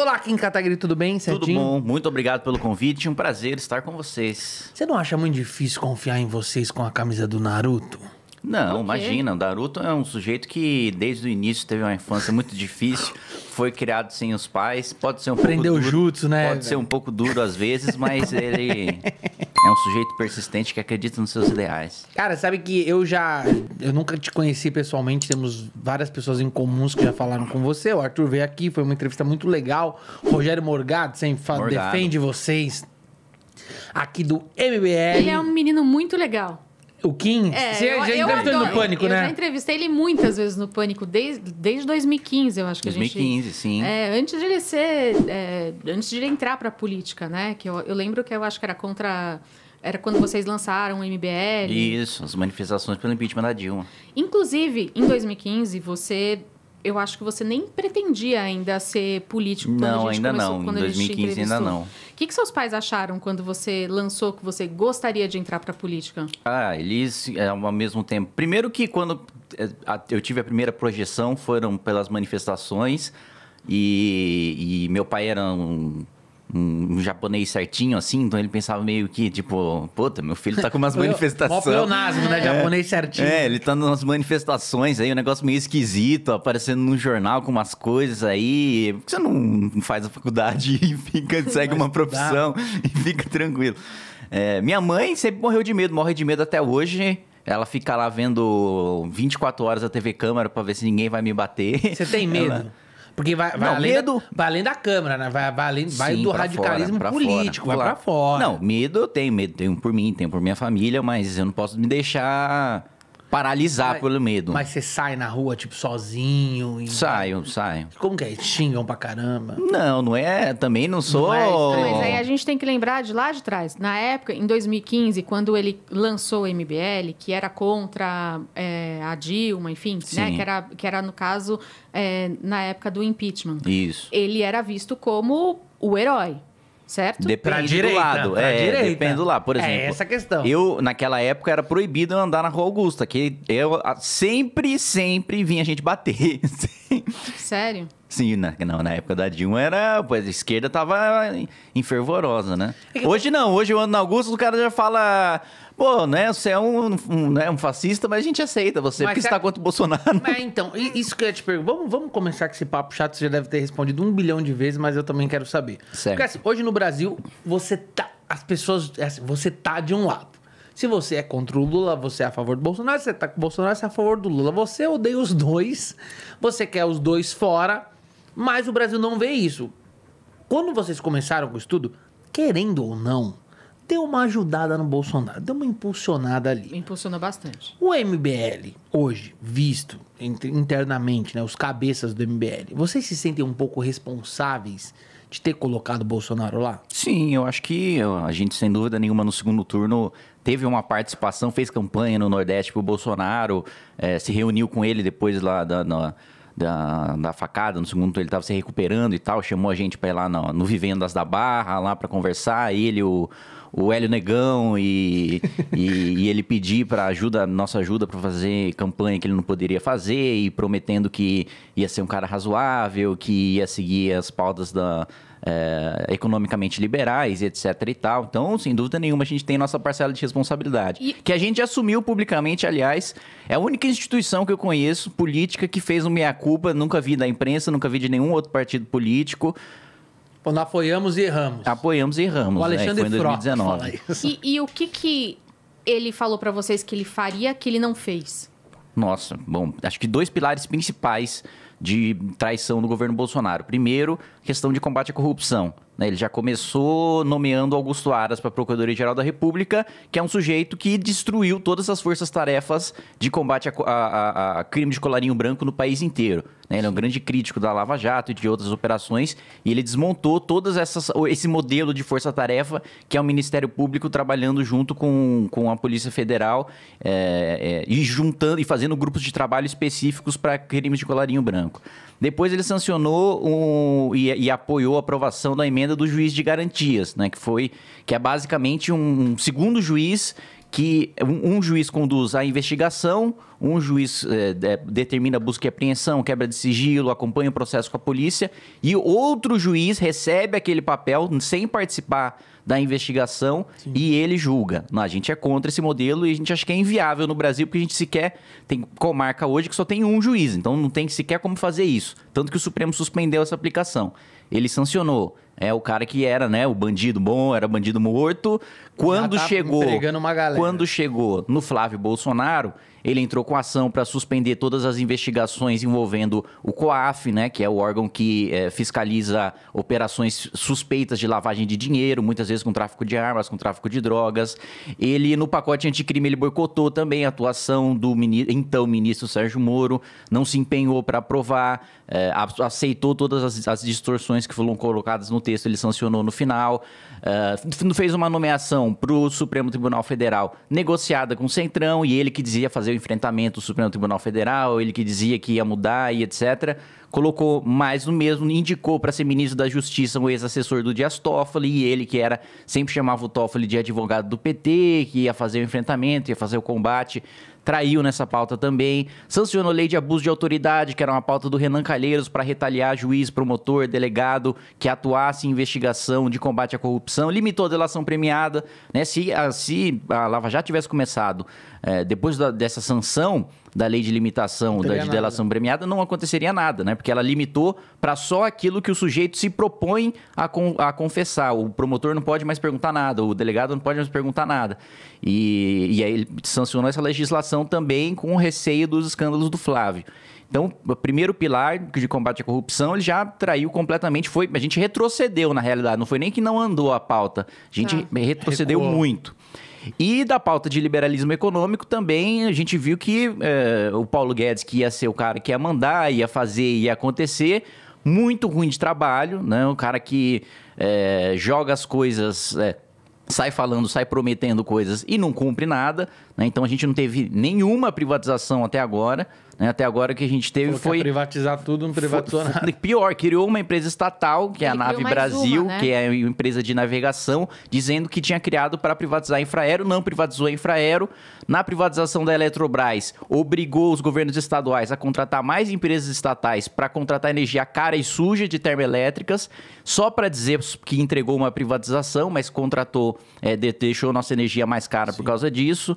Olá, Kim Kataguiri, tudo bem? Certinho? Tudo bom, muito obrigado pelo convite, um prazer estar com vocês. Você não acha muito difícil confiar em vocês com a camisa do Naruto? Não, imagina. O Naruto é um sujeito que desde o início teve uma infância muito difícil, foi criado sem os pais, pode ser um Aprendeu pouco duro, jutsu, né? Pode velho? ser um pouco duro às vezes, mas ele é um sujeito persistente que acredita nos seus ideais. Cara, sabe que eu já eu nunca te conheci pessoalmente, temos várias pessoas em comuns que já falaram com você. O Arthur veio aqui, foi uma entrevista muito legal. O Rogério Morgado sempre defende vocês aqui do MBL. Ele é um menino muito legal. O Kim? É, Você eu, já entrevistou ele no Pânico, eu, né? Eu já entrevistei ele muitas vezes no Pânico, desde, desde 2015, eu acho que 2015, a gente... 2015, sim. É, antes de ele ser... É, antes de ele entrar pra política, né? Que eu, eu lembro que eu acho que era contra... Era quando vocês lançaram o MBL. Isso, as manifestações pelo impeachment da Dilma. Inclusive, em 2015, você eu acho que você nem pretendia ainda ser político quando não, a gente ainda começou, não. em 2015 ainda não. O que, que seus pais acharam quando você lançou que você gostaria de entrar para política? Ah, eles é, ao mesmo tempo. Primeiro que quando é, eu tive a primeira projeção foram pelas manifestações e, e meu pai era um um japonês certinho, assim, então ele pensava meio que, tipo, puta, meu filho tá com umas manifestações. Mó né? japonês é. certinho. É, ele tá nas manifestações aí, um negócio meio esquisito, aparecendo no jornal com umas coisas aí. Por que você não faz a faculdade e fica, segue uma profissão e fica tranquilo? É, minha mãe sempre morreu de medo, morre de medo até hoje. Ela fica lá vendo 24 horas a TV câmera pra ver se ninguém vai me bater. Você tem medo? Ela... Porque vai, vai não, além medo... Da, vai além da Câmara, né? Vai, vai, além, Sim, vai do radicalismo fora, político, vai pra fora. Não, medo eu tenho, medo tenho por mim, tenho por minha família, mas eu não posso me deixar paralisar mas, pelo medo. Mas você sai na rua, tipo, sozinho? E... Saio, saio. Como que é? Xingam pra caramba? Não, não é. Também não sou. Não é mas aí a gente tem que lembrar de lá de trás. Na época, em 2015, quando ele lançou o MBL, que era contra é, a Dilma, enfim, né? Que era, que era, no caso, é, na época do impeachment. Isso. Ele era visto como o herói. Certo? Depende pra direita, do lado. Pra é, direita. depende do lado. Por é exemplo. É essa questão. Eu, naquela época, era proibido andar na Rua Augusta, que eu sempre, sempre vinha a gente bater. Sério? Sim, na, não, na época da Dilma era. A esquerda tava enfervorosa, né? É hoje não, hoje eu ando na Augusto, o cara já fala. Pô, né? Você é um, um, né, um fascista, mas a gente aceita você, mas porque você é tá contra o Bolsonaro. Mas então, isso que eu ia te perguntar. Vamos, vamos começar com esse papo chato, você já deve ter respondido um bilhão de vezes, mas eu também quero saber. Certo. Porque assim, hoje no Brasil, você tá. As pessoas. É assim, você tá de um lado. Se você é contra o Lula, você é a favor do Bolsonaro. Se você tá com o Bolsonaro, você é a favor do Lula. Você odeia os dois, você quer os dois fora, mas o Brasil não vê isso. Quando vocês começaram com o estudo, querendo ou não, deu uma ajudada no Bolsonaro, deu uma impulsionada ali. Impulsionou bastante. O MBL, hoje, visto internamente, né, os cabeças do MBL, vocês se sentem um pouco responsáveis de ter colocado o Bolsonaro lá? Sim, eu acho que a gente, sem dúvida nenhuma, no segundo turno teve uma participação, fez campanha no Nordeste pro Bolsonaro, é, se reuniu com ele depois lá da, na da, da facada, no segundo ele estava se recuperando e tal, chamou a gente para ir lá no, no Vivendas da Barra, lá para conversar, ele, o, o Hélio Negão e, e, e, ele pedir para ajuda, nossa ajuda para fazer campanha que ele não poderia fazer e prometendo que ia ser um cara razoável, que ia seguir as pautas da, é, economicamente liberais e etc e tal. Então, sem dúvida nenhuma, a gente tem nossa parcela de responsabilidade. E... Que a gente assumiu publicamente, aliás, é a única instituição que eu conheço, política, que fez um meia-culpa, nunca vi da imprensa, nunca vi de nenhum outro partido político. Quando apoiamos e erramos. Apoiamos e erramos. O né? Alexandre né? Foi em 2019. E, e, o que, que ele falou para vocês que ele faria que ele não fez? Nossa, bom, acho que dois pilares principais de traição do governo Bolsonaro. Primeiro, questão de combate à corrupção. Né? Ele já começou nomeando Augusto Aras para Procuradoria-Geral da República, que é um sujeito que destruiu todas as forças-tarefas de combate a, a, a, crime de colarinho branco no país inteiro. Né? Ele é um grande crítico da Lava Jato e de outras operações, e ele desmontou todas essas, esse modelo de força-tarefa que é o Ministério Público trabalhando junto com, com a Polícia Federal é, é, e juntando e fazendo grupos de trabalho específicos para crimes de colarinho branco. Depois ele sancionou um, e, e, apoiou a aprovação da emenda do juiz de garantias, né? Que foi que é basicamente um, segundo juiz que um, um, juiz conduz a investigação, um juiz é, determina busca e apreensão, quebra de sigilo, acompanha o processo com a polícia e outro juiz recebe aquele papel sem participar da investigação Sim. e ele julga. Não, a gente é contra esse modelo e a gente acha que é inviável no Brasil, porque a gente sequer tem comarca hoje que só tem um juiz, então não tem sequer como fazer isso. Tanto que o Supremo suspendeu essa aplicação. Ele sancionou. É o cara que era, né, o bandido bom, era bandido morto. Quando tá chegou, quando chegou no Flávio Bolsonaro, ele entrou com ação para suspender todas as investigações envolvendo o COAF, né, que é o órgão que é, fiscaliza operações suspeitas de lavagem de dinheiro, muitas vezes com tráfico de armas, com tráfico de drogas. Ele, no pacote anticrime, ele boicotou também a atuação do ministro, então ministro Sérgio Moro, não se empenhou para aprovar, é, aceitou todas as, as, distorções que foram colocadas no texto, ele sancionou no final, é, fez uma nomeação para o Supremo Tribunal Federal negociada com o Centrão e ele que dizia fazer seu enfrentamento do Supremo Tribunal Federal, ele que dizia que ia mudar e etc. Colocou mais no mesmo, indicou para ser ministro da Justiça um ex-assessor do Dias Toffoli, e ele que era, sempre chamava o Toffoli de advogado do PT, que ia fazer o enfrentamento, ia fazer o combate traiu nessa pauta também. Sancionou lei de abuso de autoridade, que era uma pauta do Renan Calheiros para retaliar juiz, promotor, delegado que atuasse em investigação de combate à corrupção. Limitou a delação premiada. Né? Se, a, se a Lava Jato tivesse começado é, depois da, dessa sanção da lei de limitação da, de nada. delação premiada, não aconteceria nada, né? Porque ela limitou para só aquilo que o sujeito se propõe a, con, a confessar. O promotor não pode mais perguntar nada, o delegado não pode mais perguntar nada. E, e aí ele sancionou essa legislação também com o receio dos escândalos do Flávio. Então, o primeiro pilar de combate à corrupção, ele já traiu completamente. Foi, a gente retrocedeu, na realidade. Não foi nem que não andou a pauta. A gente tá. retrocedeu Recuou. muito. E da pauta de liberalismo econômico também a gente viu que é, o Paulo Guedes, que ia ser o cara que ia mandar, ia fazer, ia acontecer, muito ruim de trabalho, né? Um cara que é, joga as coisas é, sai falando, sai prometendo coisas e não cumpre nada. Né? Então a gente não teve nenhuma privatização até agora. Né? Até agora o que a gente teve foi. privatizar tudo, não privatizou foi, nada. Pior, criou uma empresa estatal, que Ele é a Nave Brasil, uma, né? que é a empresa de navegação, dizendo que tinha criado para privatizar a Infraero, não privatizou a Infraero. Na privatização da Eletrobras, obrigou os governos estaduais a contratar mais empresas estatais para contratar energia cara e suja de termoelétricas, só para dizer que entregou uma privatização, mas contratou, é, deixou nossa energia mais cara Sim. por causa disso.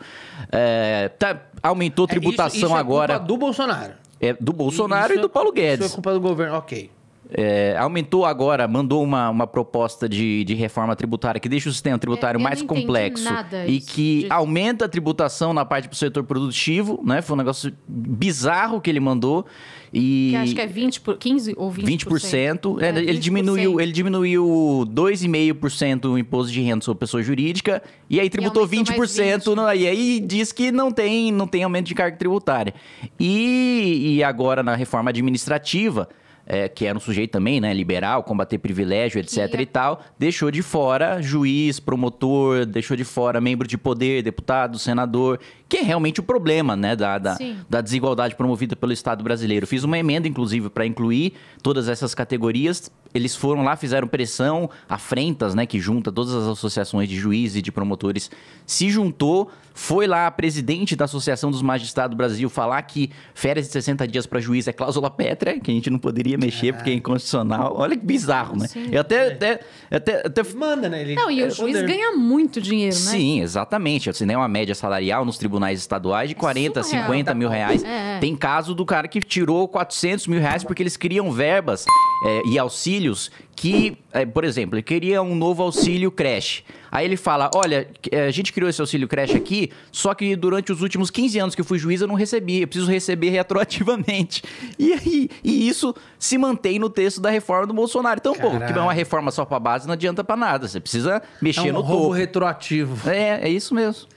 É, tá, aumentou tributação é, isso, isso é agora. culpa do Bolsonaro. É do Bolsonaro e, e do Paulo Guedes. Isso é culpa do governo, ok. É, aumentou agora, mandou uma, uma proposta de, de reforma tributária que deixa o sistema tributário é, mais complexo e que disso. aumenta a tributação na parte do setor produtivo, né? Foi um negócio bizarro que ele mandou. E que acho que é 20 por, 15 ou 20%. 20%. É, é, ele 20%. diminuiu, ele diminuiu 2,5% o imposto de renda sobre pessoa jurídica e aí tributou e 20%, no, e aí diz que não tem, não tem aumento de carga tributária. E, e agora na reforma administrativa, é, que era um sujeito também, né, liberal, combater privilégio, etc é. e tal, deixou de fora juiz, promotor, deixou de fora membro de poder, deputado, senador, que é realmente o problema, né, da, da, da desigualdade promovida pelo Estado brasileiro. Fiz uma emenda, inclusive, para incluir todas essas categorias eles foram lá, fizeram pressão, a Frentas, né, que junta todas as associações de juízes e de promotores, se juntou, foi lá a presidente da Associação dos Magistrados do Brasil falar que férias de 60 dias para juiz é cláusula pétrea, que a gente não poderia mexer é. porque é, é. inconstitucional. Olha que bizarro, né? Sim. E é. até, até, até, até, Manda, né? Ele... Não, e o é juiz ganha muito dinheiro, né? Sim, exatamente. Assim, né, uma média salarial nos tribunais estaduais de 40, é 50 mil reais. É. Tem caso do cara que tirou 400 mil reais porque eles criam verbas e auxílio que, eh, por exemplo, ele queria um novo auxílio creche. Aí ele fala: Olha, eh, a gente criou esse auxílio creche aqui, só que durante os últimos 15 anos que eu fui juiz, eu não recebi, eu preciso receber retroativamente. E, aí, e isso se mantém no texto da reforma do Bolsonaro. Então, Caraca. pô, que é uma reforma só pra base não adianta para nada. Você precisa é mexer é um no roubo topo. retroativo. É, é isso mesmo.